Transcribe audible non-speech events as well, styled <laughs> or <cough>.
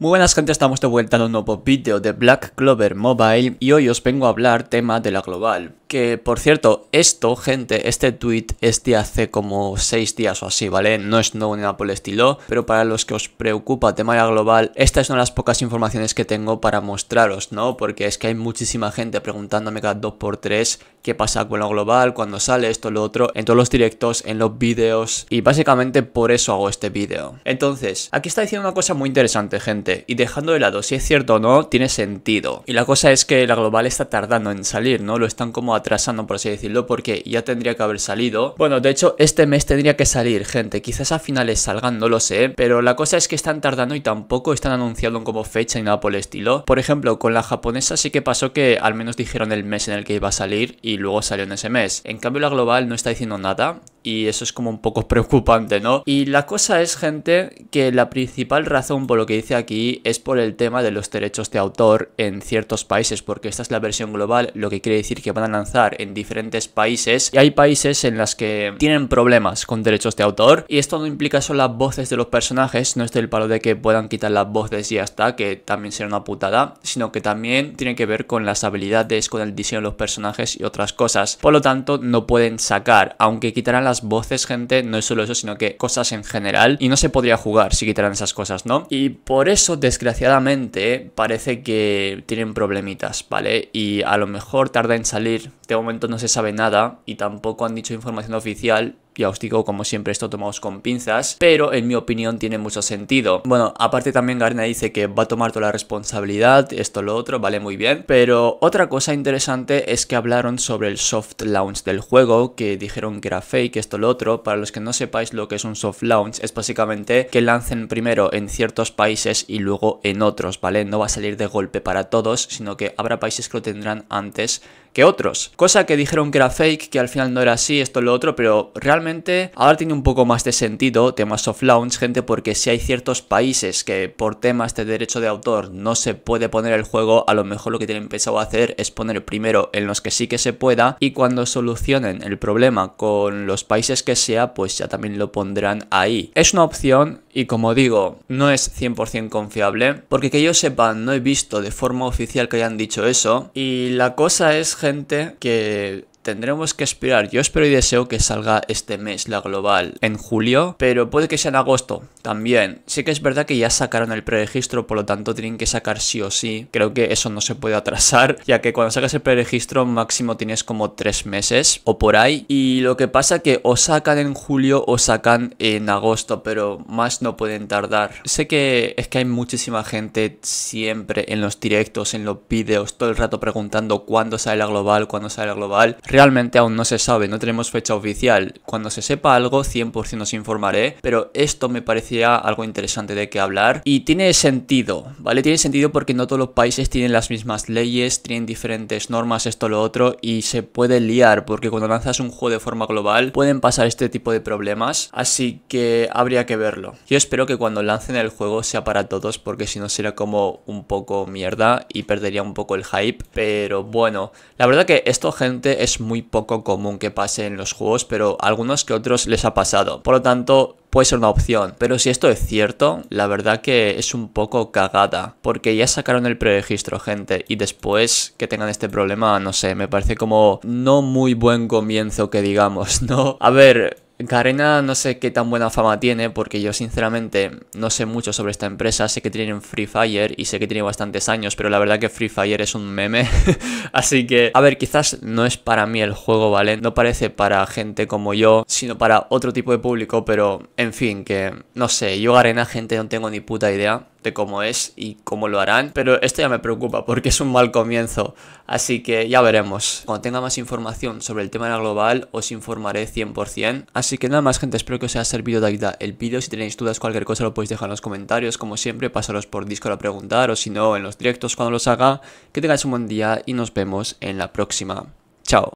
Muy buenas gente, estamos de vuelta en un nuevo vídeo de Black Clover Mobile y hoy os vengo a hablar tema de la global. Que por cierto, esto gente, este tweet es de hace como 6 días o así, ¿vale? No es nuevo ni nada por el estilo, pero para los que os preocupa tema de la global, esta es una de las pocas informaciones que tengo para mostraros, ¿no? Porque es que hay muchísima gente preguntándome cada 2x3 qué pasa con la global, ¿Cuándo sale esto, lo otro, en todos los directos, en los vídeos y básicamente por eso hago este vídeo. Entonces, aquí está diciendo una cosa muy interesante gente y dejando de lado si es cierto o no, tiene sentido. Y la cosa es que la global está tardando en salir, ¿no? Lo están como atrasando, por así decirlo, porque ya tendría que haber salido. Bueno, de hecho, este mes tendría que salir, gente. Quizás a finales salgan, no lo sé. Pero la cosa es que están tardando y tampoco están anunciando como fecha ni nada por el estilo. Por ejemplo, con la japonesa sí que pasó que al menos dijeron el mes en el que iba a salir y luego salió en ese mes. En cambio, la global no está diciendo nada y eso es como un poco <laughs> preocupante, ¿no? Y la cosa es, gente, que la principal razón por lo que dice aquí es por el tema de los derechos de autor en ciertos países, porque esta es la versión global, lo que quiere decir que van a lanzar en diferentes países y hay países en las que tienen problemas con derechos de autor y esto no implica solo las voces de los personajes, no es del palo de que puedan quitar las voces y ya está, que también será una putada, sino que también tiene que ver con las habilidades, con el diseño de los personajes y otras cosas. Por lo tanto, no pueden sacar, aunque quitaran las voces, gente, no es solo eso, sino que cosas en general. Y no se podría jugar si quitaran esas cosas, ¿no? Y por eso, desgraciadamente, parece que tienen problemitas, ¿vale? Y a lo mejor tarda en salir de momento no se sabe nada y tampoco han dicho información oficial. Ya os digo, como siempre, esto tomamos con pinzas, pero en mi opinión tiene mucho sentido. Bueno, aparte también Garena dice que va a tomar toda la responsabilidad, esto, lo otro, vale muy bien. Pero otra cosa interesante es que hablaron sobre el soft launch del juego, que dijeron que era fake, esto, lo otro. Para los que no sepáis lo que es un soft launch, es básicamente que lancen primero en ciertos países y luego en otros, ¿vale? No va a salir de golpe para todos, sino que habrá países que lo tendrán antes que otros. Cosa que dijeron que era fake, que al final no era así, esto lo otro, pero realmente ahora tiene un poco más de sentido temas of launch, gente, porque si hay ciertos países que por temas de derecho de autor no se puede poner el juego, a lo mejor lo que tienen pensado hacer es poner primero en los que sí que se pueda y cuando solucionen el problema con los países que sea, pues ya también lo pondrán ahí. Es una opción, y como digo, no es 100% confiable, porque que yo sepa, no he visto de forma oficial que hayan dicho eso, y la cosa es gente que tendremos que esperar. Yo espero y deseo que salga este mes la global en julio, pero puede que sea en agosto también. Sí que es verdad que ya sacaron el preregistro, por lo tanto tienen que sacar sí o sí. Creo que eso no se puede atrasar, <laughs> ya que cuando sacas el preregistro máximo tienes como tres meses o por ahí. Y lo que pasa que o sacan en julio o sacan en agosto, pero más no pueden tardar. Sé que es que hay muchísima gente siempre en los directos, en los vídeos, todo el rato preguntando cuándo sale la global, cuándo sale la global Realmente aún no se sabe, no tenemos fecha oficial. Cuando se sepa algo, 100% os informaré, pero esto me parecía algo interesante de qué hablar y tiene sentido, ¿vale? Tiene sentido porque no todos los países tienen las mismas leyes, tienen diferentes normas, esto, lo otro, y se puede liar porque cuando lanzas un juego de forma global pueden pasar este tipo de problemas, así que habría que verlo. Yo espero que cuando lancen el juego sea para todos porque si no será como un poco mierda y perdería un poco el hype, pero bueno, la verdad que esto gente es muy poco común que pase en los juegos, pero algunos que otros les ha pasado. Por lo tanto, puede ser una opción. Pero si esto es cierto, la verdad que es un poco cagada. Porque ya sacaron el preregistro, gente. Y después que tengan este problema, no sé, me parece como no muy buen comienzo que digamos, <laughs> ¿no? A ver, Garena no sé qué tan buena fama tiene porque yo sinceramente no sé mucho sobre esta empresa, sé que tienen Free Fire y sé que tiene bastantes años, pero la verdad que Free Fire es un meme, <laughs> así que a ver, quizás no es para mí el juego, ¿vale? No parece para gente como yo, sino para otro tipo de público, pero en fin, que no sé, yo Garena gente no tengo ni puta idea, de cómo es y cómo lo harán, pero esto ya me preocupa porque es un mal comienzo, así que ya veremos. Cuando tenga más información sobre el tema de la global os informaré 100%, así que nada más gente, espero que os haya servido de ayuda el vídeo, si tenéis dudas cualquier cosa lo podéis dejar en los comentarios, como siempre pasaros por Discord a preguntar o si no en los directos cuando los haga, que tengáis un buen día y nos vemos en la próxima. Chao.